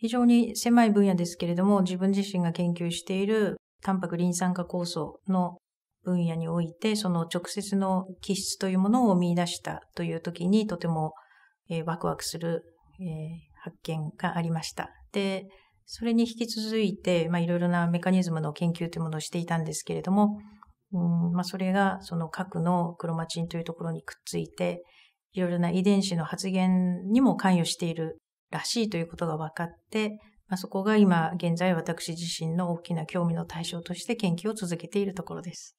非常に狭い分野ですけれども、自分自身が研究しているタンパクリン酸化酵素の分野において、その直接の気質というものを見出したという時に、とても、えー、ワクワクする、えー、発見がありました。で、それに引き続いて、まあ、いろいろなメカニズムの研究というものをしていたんですけれども、うんまあ、それがその核のクロマチンというところにくっついて、いろいろな遺伝子の発現にも関与しているらしいということが分かって、まあ、そこが今現在私自身の大きな興味の対象として研究を続けているところです。